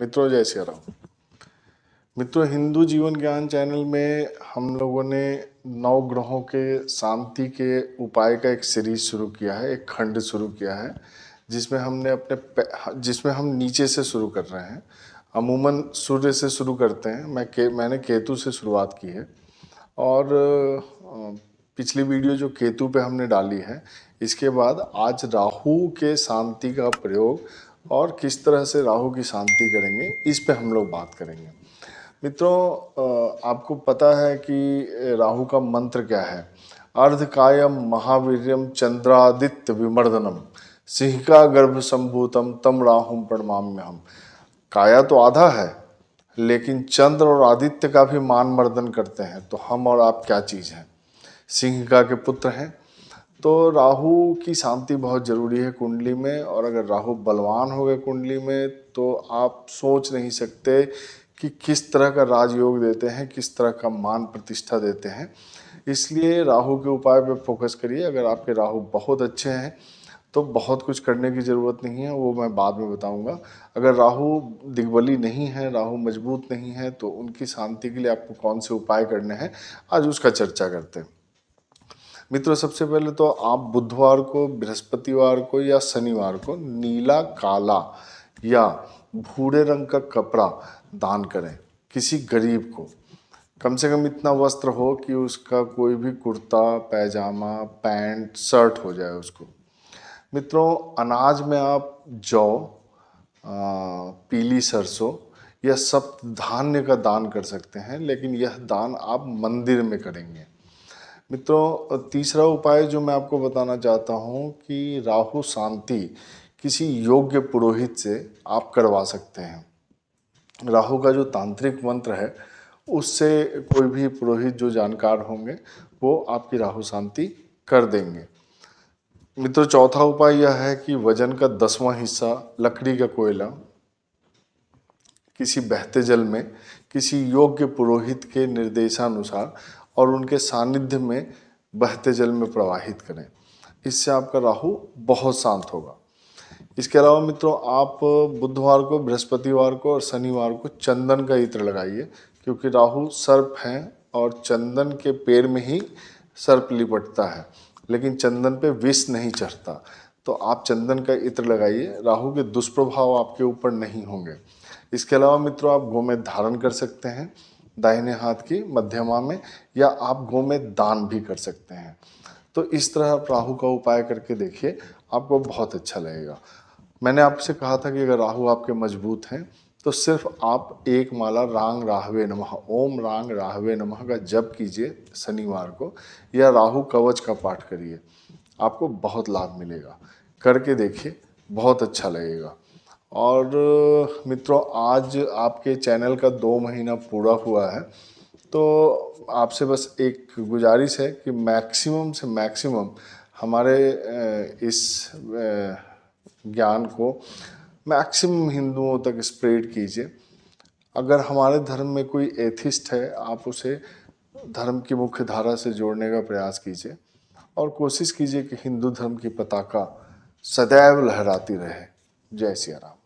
मित्रों जय सिया राम मित्रों हिंदू जीवन ज्ञान चैनल में हम लोगों ने नौ ग्रहों के शांति के उपाय का एक सीरीज शुरू किया है एक खंड शुरू किया है जिसमें हमने अपने जिसमें हम नीचे से शुरू कर रहे हैं अमूमन सूर्य से शुरू करते हैं मैं के मैंने केतु से शुरुआत की है और पिछली वीडियो जो केतु पे हमने डाली है इसके बाद आज राहु के शांति का प्रयोग और किस तरह से राहु की शांति करेंगे इस पे हम लोग बात करेंगे मित्रों आपको पता है कि राहु का मंत्र क्या है अर्धकायम महावीरम चंद्रादित्य विमर्दनम सिंह का गर्भ संभूतम तम राहुम प्रणमाम्य हम काया तो आधा है लेकिन चंद्र और आदित्य का भी मान मर्दन करते हैं तो हम और आप क्या चीज़ हैं सिंह का के पुत्र हैं तो राहु की शांति बहुत ज़रूरी है कुंडली में और अगर राहु बलवान हो गए कुंडली में तो आप सोच नहीं सकते कि किस तरह का राजयोग देते हैं किस तरह का मान प्रतिष्ठा देते हैं इसलिए राहु के उपाय पर फोकस करिए अगर आपके राहु बहुत अच्छे हैं तो बहुत कुछ करने की ज़रूरत नहीं है वो मैं बाद में बताऊंगा अगर राहु दिग्बली नहीं है राहु मजबूत नहीं है तो उनकी शांति के लिए आपको कौन से उपाय करने हैं आज उसका चर्चा करते हैं मित्रों सबसे पहले तो आप बुधवार को बृहस्पतिवार को या शनिवार को नीला काला या भूरे रंग का कपड़ा दान करें किसी गरीब को कम से कम इतना वस्त्र हो कि उसका कोई भी कुर्ता पैजामा पैंट शर्ट हो जाए उसको मित्रों अनाज में आप जौ पीली सरसों या सप्त धान्य का दान कर सकते हैं लेकिन यह दान आप मंदिर में करेंगे मित्रों तीसरा उपाय जो मैं आपको बताना चाहता हूँ कि राहु शांति किसी योग्य पुरोहित से आप करवा सकते हैं राहु का जो तांत्रिक मंत्र है उससे कोई भी पुरोहित जो जानकार होंगे वो आपकी राहु शांति कर देंगे मित्रों चौथा उपाय यह है कि वजन का दसवां हिस्सा लकड़ी का कोयला किसी बहते जल में किसी योग्य पुरोहित के निर्देशानुसार और उनके सानिध्य में बहते जल में प्रवाहित करें इससे आपका राहु बहुत शांत होगा इसके अलावा मित्रों आप बुधवार को बृहस्पतिवार को और शनिवार को चंदन का इत्र लगाइए क्योंकि राहु सर्प हैं और चंदन के पेड़ में ही सर्प लिपटता है लेकिन चंदन पे विष नहीं चढ़ता तो आप चंदन का इत्र लगाइए राहु के दुष्प्रभाव आपके ऊपर नहीं होंगे इसके अलावा मित्रों आप गोमेद धारण कर सकते हैं दाहिने हाथ की मध्यमा में या आप में दान भी कर सकते हैं तो इस तरह आप राहु का उपाय करके देखिए आपको बहुत अच्छा लगेगा मैंने आपसे कहा था कि अगर राहु आपके मजबूत हैं तो सिर्फ आप एक माला रांग राहवे नमः ओम रांग राहवे नमः का जप कीजिए शनिवार को या राहु कवच का पाठ करिए आपको बहुत लाभ मिलेगा करके देखिए बहुत अच्छा लगेगा और मित्रों आज आपके चैनल का दो महीना पूरा हुआ है तो आपसे बस एक गुजारिश है कि मैक्सिमम से मैक्सिमम हमारे इस ज्ञान को मैक्सिमम हिंदुओं तक स्प्रेड कीजिए अगर हमारे धर्म में कोई एथिस्ट है आप उसे धर्म की मुख्य धारा से जोड़ने का प्रयास कीजिए और कोशिश कीजिए कि हिंदू धर्म की पताका सदैव लहराती रहे जय सिया राम